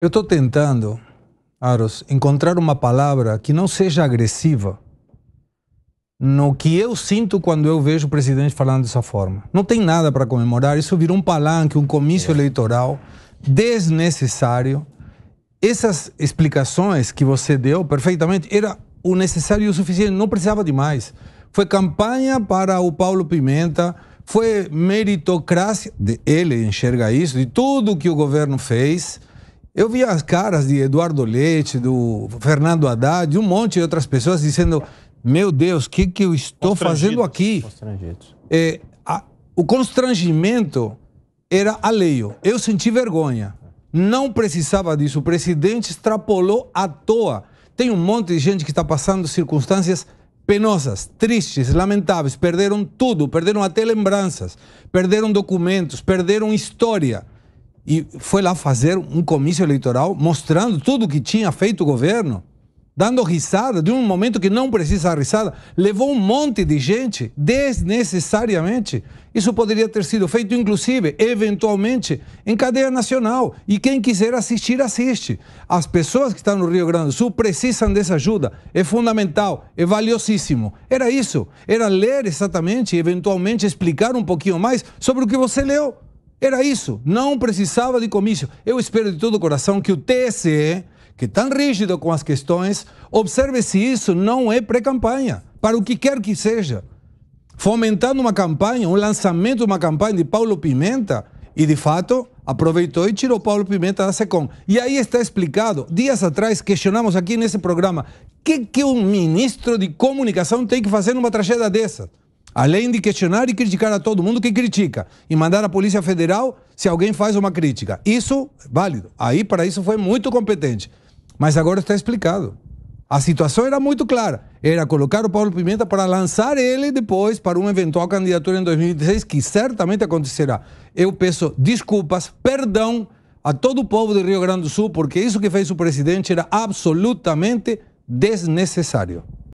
Eu estou tentando, Aros, encontrar uma palavra que não seja agressiva no que eu sinto quando eu vejo o presidente falando dessa forma. Não tem nada para comemorar, isso virou um palanque, um comício é. eleitoral desnecessário. Essas explicações que você deu perfeitamente era o necessário e o suficiente, não precisava de mais. Foi campanha para o Paulo Pimenta, foi meritocracia, ele enxerga isso, de tudo que o governo fez eu vi as caras de Eduardo Leite, do Fernando Haddad, um monte de outras pessoas dizendo: Meu Deus, o que, que eu estou fazendo aqui? É, a, o constrangimento era alheio. Eu senti vergonha. Não precisava disso. O presidente extrapolou à toa. Tem um monte de gente que está passando circunstâncias penosas, tristes, lamentáveis. Perderam tudo, perderam até lembranças, perderam documentos, perderam história e foi lá fazer um comício eleitoral mostrando tudo o que tinha feito o governo, dando risada de um momento que não precisa risada, levou um monte de gente desnecessariamente. Isso poderia ter sido feito, inclusive, eventualmente, em cadeia nacional. E quem quiser assistir, assiste. As pessoas que estão no Rio Grande do Sul precisam dessa ajuda. É fundamental, é valiosíssimo. Era isso. Era ler exatamente, eventualmente explicar um pouquinho mais sobre o que você leu. Era isso, não precisava de comício. Eu espero de todo o coração que o TSE, que é tão rígido com as questões, observe se isso não é pré-campanha, para o que quer que seja. Fomentando uma campanha, um lançamento de uma campanha de Paulo Pimenta, e de fato aproveitou e tirou Paulo Pimenta da SECOM. E aí está explicado. Dias atrás questionamos aqui nesse programa o que, que um ministro de comunicação tem que fazer numa tragédia dessa. Além de questionar e criticar a todo mundo que critica e mandar a Polícia Federal se alguém faz uma crítica. Isso, válido. Aí, para isso, foi muito competente. Mas agora está explicado. A situação era muito clara. Era colocar o Paulo Pimenta para lançar ele depois para uma eventual candidatura em 2016, que certamente acontecerá. Eu peço desculpas, perdão a todo o povo do Rio Grande do Sul, porque isso que fez o presidente era absolutamente desnecessário.